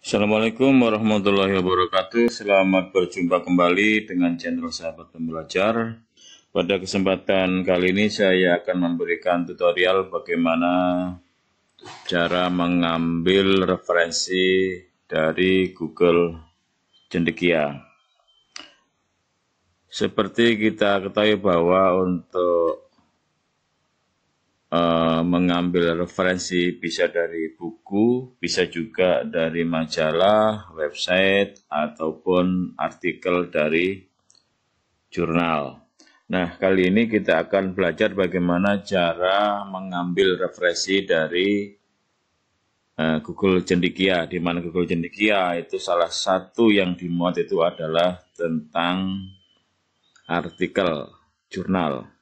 Assalamualaikum warahmatullahi wabarakatuh. Selamat berjumpa kembali dengan channel Sahabat Pembelajar. Pada kesempatan kali ini saya akan memberikan tutorial bagaimana cara mengambil referensi dari Google Cendekia. Seperti kita ketahui bahwa untuk Eh, mengambil referensi bisa dari buku, bisa juga dari majalah, website, ataupun artikel dari jurnal. Nah, kali ini kita akan belajar bagaimana cara mengambil referensi dari eh, Google Jendikia. di mana Google Jendikia itu salah satu yang dimuat itu adalah tentang artikel jurnal.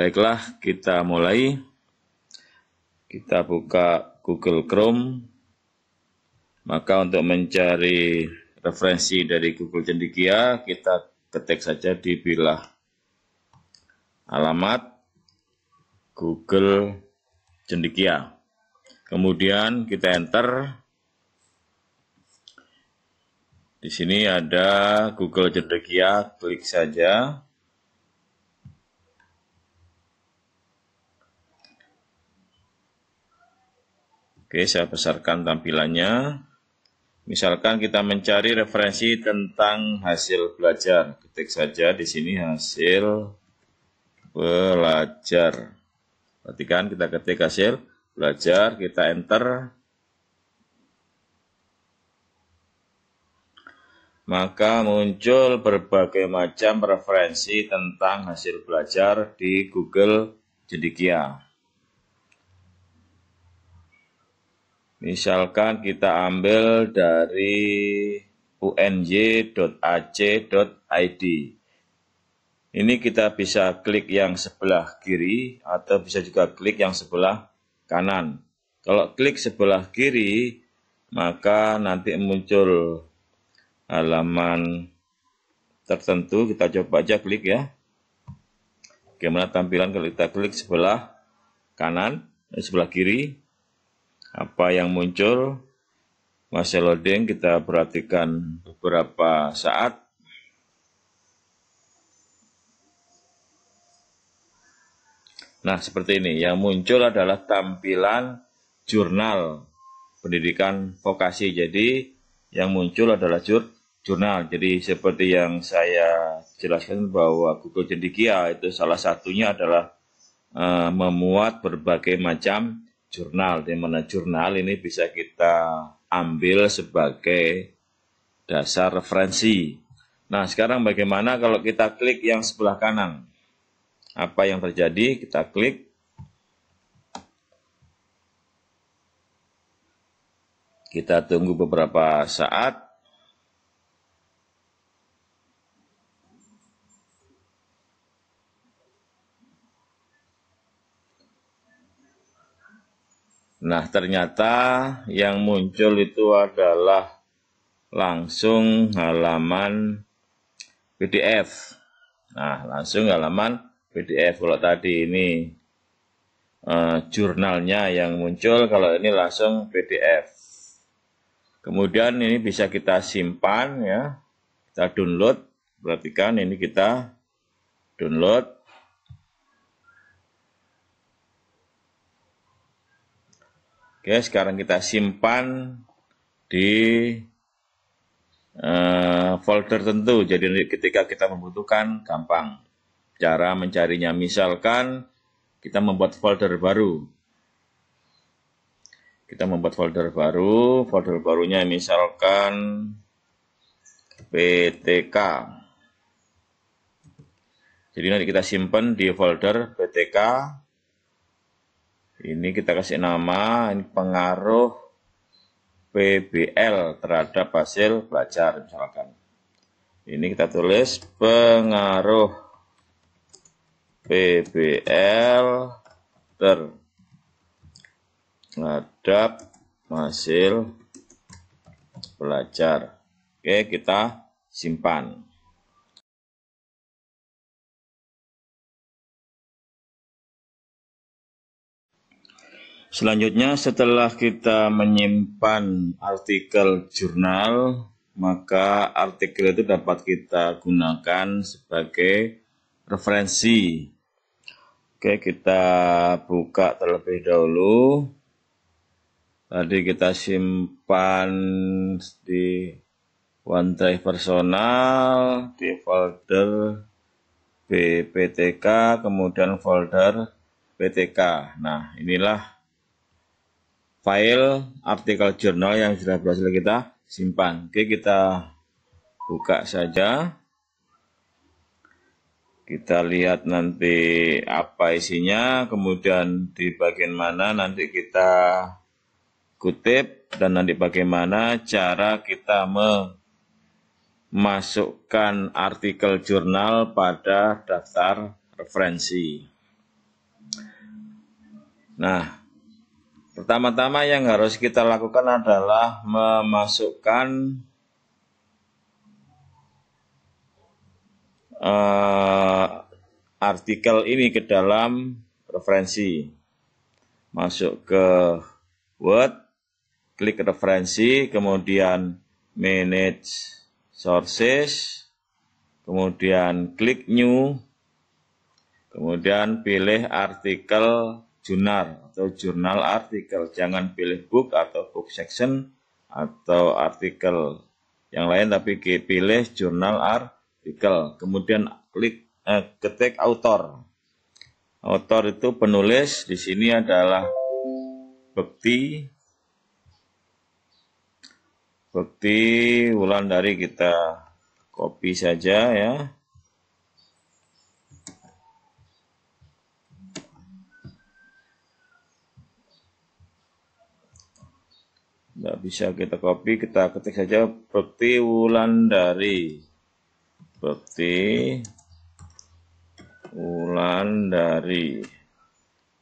Baiklah, kita mulai. Kita buka Google Chrome. Maka untuk mencari referensi dari Google Cendikia, kita ketik saja di bilah alamat Google Cendikia. Kemudian kita enter. Di sini ada Google Cendikia, klik saja. Oke, saya besarkan tampilannya. Misalkan kita mencari referensi tentang hasil belajar. Ketik saja di sini hasil belajar. Perhatikan kita ketik hasil belajar, kita enter. Maka muncul berbagai macam referensi tentang hasil belajar di Google Jendikia. Misalkan kita ambil dari unj.ac.id. Ini kita bisa klik yang sebelah kiri atau bisa juga klik yang sebelah kanan. Kalau klik sebelah kiri, maka nanti muncul halaman tertentu. Kita coba aja klik ya. Bagaimana tampilan kalau kita klik sebelah kanan, eh, sebelah kiri apa yang muncul masih loading kita perhatikan beberapa saat Nah, seperti ini. Yang muncul adalah tampilan jurnal pendidikan vokasi. Jadi, yang muncul adalah jur jurnal. Jadi, seperti yang saya jelaskan bahwa Google Cendikia itu salah satunya adalah uh, memuat berbagai macam jurnal di mana jurnal ini bisa kita ambil sebagai dasar referensi. Nah, sekarang bagaimana kalau kita klik yang sebelah kanan? Apa yang terjadi? Kita klik. Kita tunggu beberapa saat. Nah, ternyata yang muncul itu adalah langsung halaman PDF. Nah, langsung halaman PDF. Kalau tadi ini uh, jurnalnya yang muncul, kalau ini langsung PDF. Kemudian ini bisa kita simpan ya, kita download. Perhatikan ini kita download Oke, sekarang kita simpan di uh, folder tentu. Jadi ketika kita membutuhkan, gampang. Cara mencarinya, misalkan kita membuat folder baru. Kita membuat folder baru, folder barunya misalkan PTK. Jadi nanti kita simpan di folder PTK ini kita kasih nama ini pengaruh PBL terhadap hasil belajar misalkan. Ini kita tulis pengaruh PBL terhadap hasil belajar. Oke, kita simpan. Selanjutnya setelah kita menyimpan artikel jurnal, maka artikel itu dapat kita gunakan sebagai referensi. Oke, kita buka terlebih dahulu. Tadi kita simpan di OneDrive personal, di folder BPTK, kemudian folder PTK. Nah, inilah file artikel jurnal yang sudah berhasil kita simpan. Oke, kita buka saja. Kita lihat nanti apa isinya, kemudian di bagian mana nanti kita kutip dan nanti bagaimana cara kita memasukkan artikel jurnal pada daftar referensi. Nah, Pertama-tama yang harus kita lakukan adalah memasukkan uh, artikel ini ke dalam referensi. Masuk ke Word, klik referensi, kemudian manage sources, kemudian klik new, kemudian pilih artikel jurnal atau jurnal artikel. Jangan pilih book atau book section atau artikel yang lain tapi pilih jurnal artikel. Kemudian klik eh, ketik author. Author itu penulis. Di sini adalah Bekti Bekti Dari. kita copy saja ya. Tidak bisa kita copy, kita ketik saja Bekti Wulandari. Bekti Wulandari.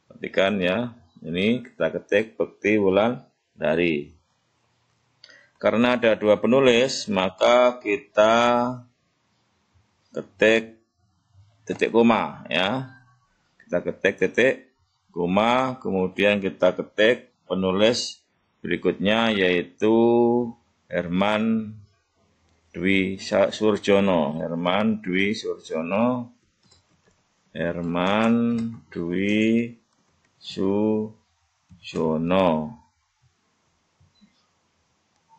Perhatikan ya, ini kita ketik Bekti Wulandari. Karena ada dua penulis, maka kita ketik titik koma ya. Kita ketik titik koma, kemudian kita ketik penulis Berikutnya yaitu Herman Dwi Surjono, Herman Dwi Surjono, Herman Dwi Sujono.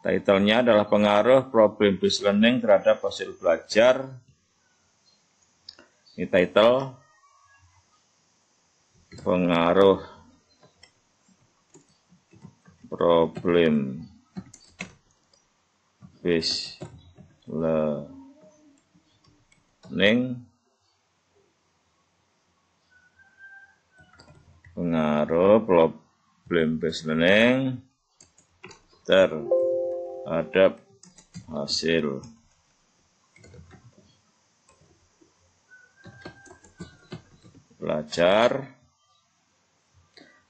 Titlenya adalah pengaruh problem based learning terhadap hasil belajar. Ini title pengaruh problem based learning pengaruh problem based learning terhadap hasil belajar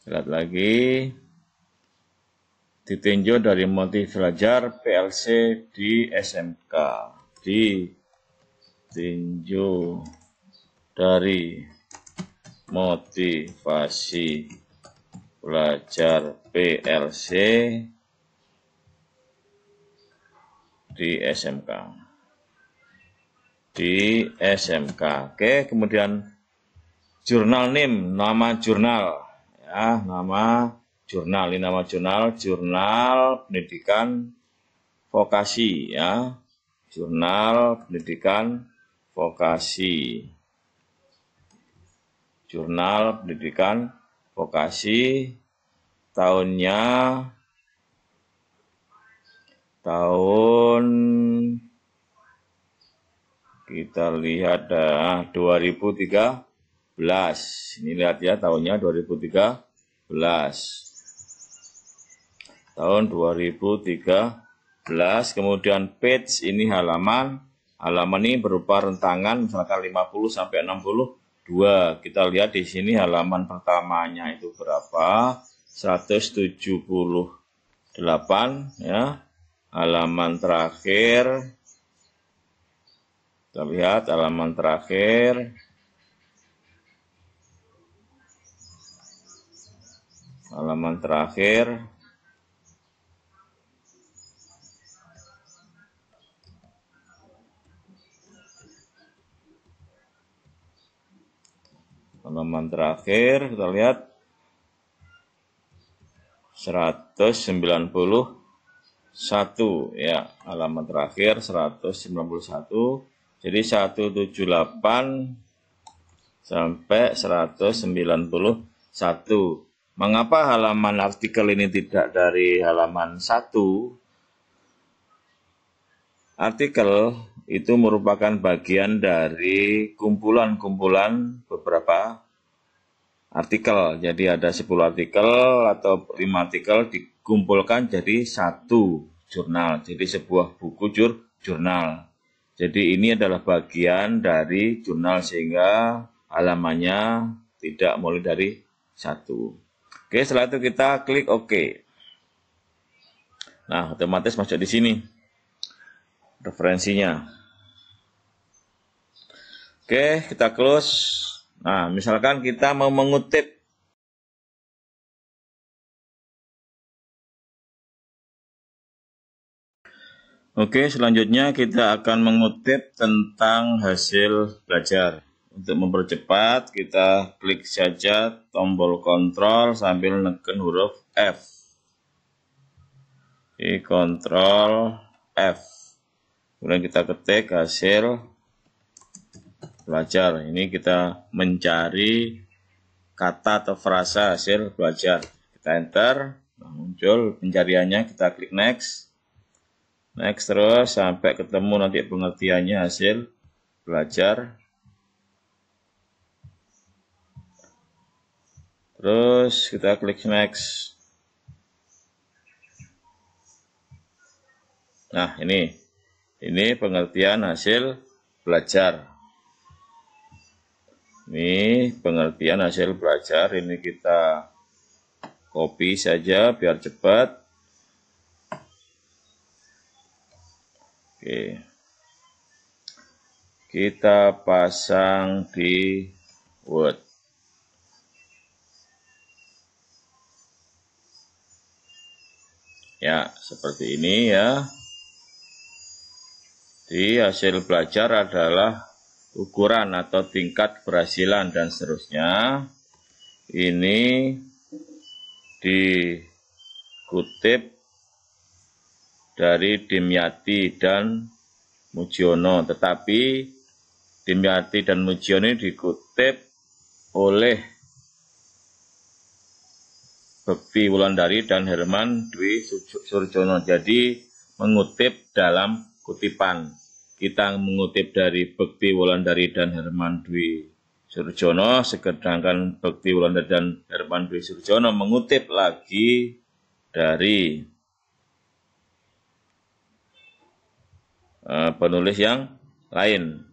lihat lagi ditinjau dari motif belajar PLC di SMK ditinjau dari motivasi belajar PLC di SMK di SMK oke kemudian jurnal nim nama jurnal ya nama jurnal ini nama jurnal jurnal pendidikan vokasi ya jurnal pendidikan vokasi jurnal pendidikan vokasi tahunnya tahun kita lihat dah 2013 ini lihat ya tahunnya 2013 tahun 2013. Kemudian page ini halaman. Halaman ini berupa rentangan misalkan 50 sampai 62. Kita lihat di sini halaman pertamanya itu berapa? 178 ya. Halaman terakhir kita lihat halaman terakhir halaman terakhir halaman terakhir kita lihat 191 ya halaman terakhir 191 jadi 178 sampai 191 mengapa halaman artikel ini tidak dari halaman 1 artikel itu merupakan bagian dari kumpulan-kumpulan beberapa artikel. Jadi ada 10 artikel atau 5 artikel dikumpulkan jadi satu jurnal. Jadi sebuah buku jur jurnal. Jadi ini adalah bagian dari jurnal sehingga alamannya tidak mulai dari satu. Oke, setelah itu kita klik OK. Nah, otomatis masuk di sini referensinya. Oke, kita close. Nah, misalkan kita mau mengutip Oke, selanjutnya kita akan mengutip tentang hasil belajar. Untuk mempercepat, kita klik saja tombol kontrol sambil neken huruf F. Oke, kontrol F. Kemudian kita ketik hasil belajar. Ini kita mencari kata atau frasa hasil belajar. Kita enter, nah, muncul pencariannya, kita klik next. Next terus sampai ketemu nanti pengertiannya hasil belajar. Terus kita klik next. Nah, ini. Ini pengertian hasil belajar. Ini pengertian hasil belajar. Ini kita copy saja biar cepat. Oke. Kita pasang di Word. Ya, seperti ini ya. Di hasil belajar adalah ukuran atau tingkat keberhasilan dan seterusnya ini dikutip dari Dimyati dan Mujiono tetapi Dimyati dan Mujiono dikutip oleh Bekti Wulandari dan Herman Dwi Surjono jadi mengutip dalam kutipan kita mengutip dari Bekti Wulandari dan Herman Dwi Surjono, sedangkan Bekti Wulandari dan Herman Dwi Surjono mengutip lagi dari uh, penulis yang lain.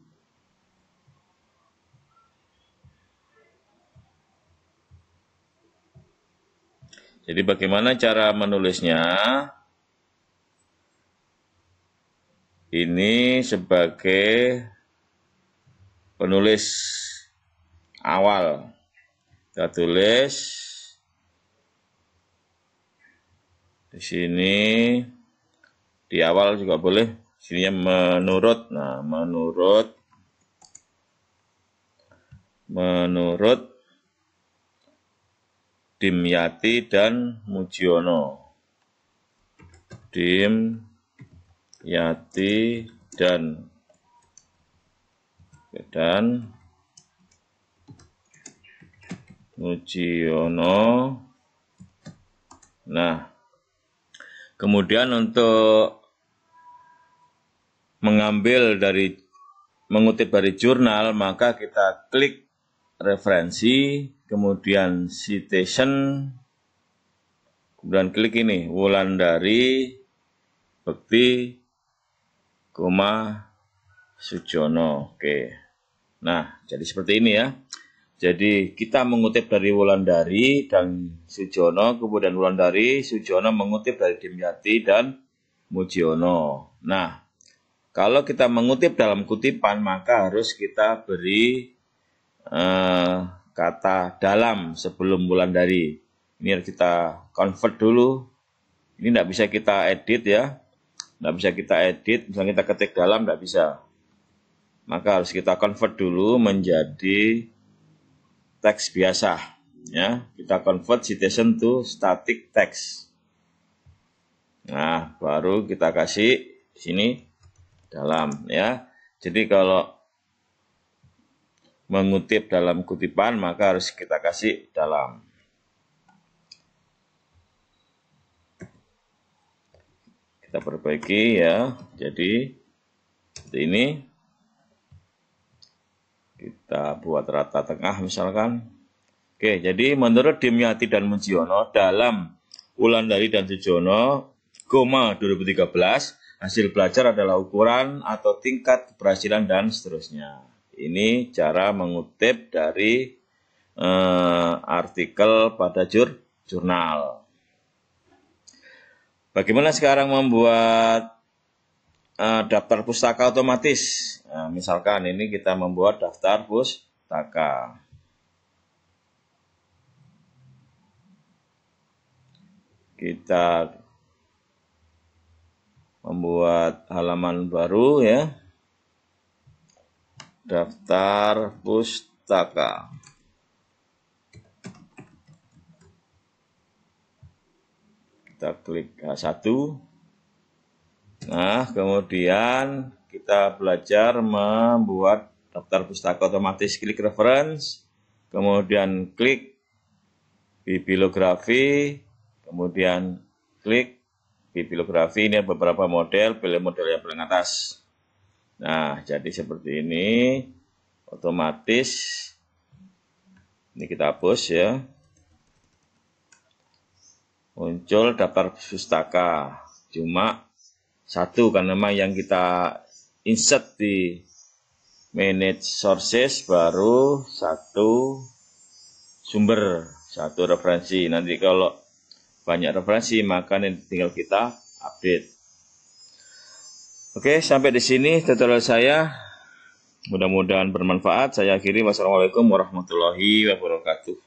Jadi bagaimana cara menulisnya? ini sebagai penulis awal. Kita tulis di sini di awal juga boleh. Sini menurut. Nah, menurut menurut Dimyati dan Mujiono. Dim yati dan dan Mujiono. Nah, kemudian untuk mengambil dari mengutip dari jurnal, maka kita klik referensi, kemudian citation, kemudian klik ini Wulan dari Bekti koma Sujono. Oke. Nah, jadi seperti ini ya. Jadi kita mengutip dari Wulandari dan Sujono, kemudian Wulandari, Sujono mengutip dari Dimyati dan Mujiono. Nah, kalau kita mengutip dalam kutipan maka harus kita beri eh, kata dalam sebelum Wulandari. Ini harus kita convert dulu. Ini tidak bisa kita edit ya. Nggak bisa kita edit, misalnya kita ketik dalam, nggak bisa. Maka harus kita convert dulu menjadi teks biasa. ya Kita convert citation to static text. Nah, baru kita kasih sini dalam ya. Jadi kalau mengutip dalam kutipan maka harus kita kasih dalam. kita perbaiki ya jadi seperti ini kita buat rata tengah misalkan oke jadi menurut Dimyati dan Mujiono dalam Ulandari dan Sujono Goma 2013 hasil belajar adalah ukuran atau tingkat keberhasilan dan seterusnya ini cara mengutip dari eh, artikel pada jur jurnal Bagaimana sekarang membuat uh, daftar pustaka otomatis? Nah, misalkan ini kita membuat daftar pustaka. Kita membuat halaman baru ya. Daftar pustaka. Kita klik H1. Eh, nah, kemudian kita belajar membuat daftar pustaka otomatis. Klik reference, kemudian klik bibliografi, kemudian klik bibliografi. Ini beberapa model, pilih model yang paling atas. Nah, jadi seperti ini, otomatis. Ini kita hapus ya muncul daftar pustaka cuma satu karena memang yang kita insert di manage sources baru satu sumber satu referensi nanti kalau banyak referensi maka tinggal kita update oke sampai di sini tutorial saya mudah-mudahan bermanfaat saya akhiri wassalamualaikum warahmatullahi wabarakatuh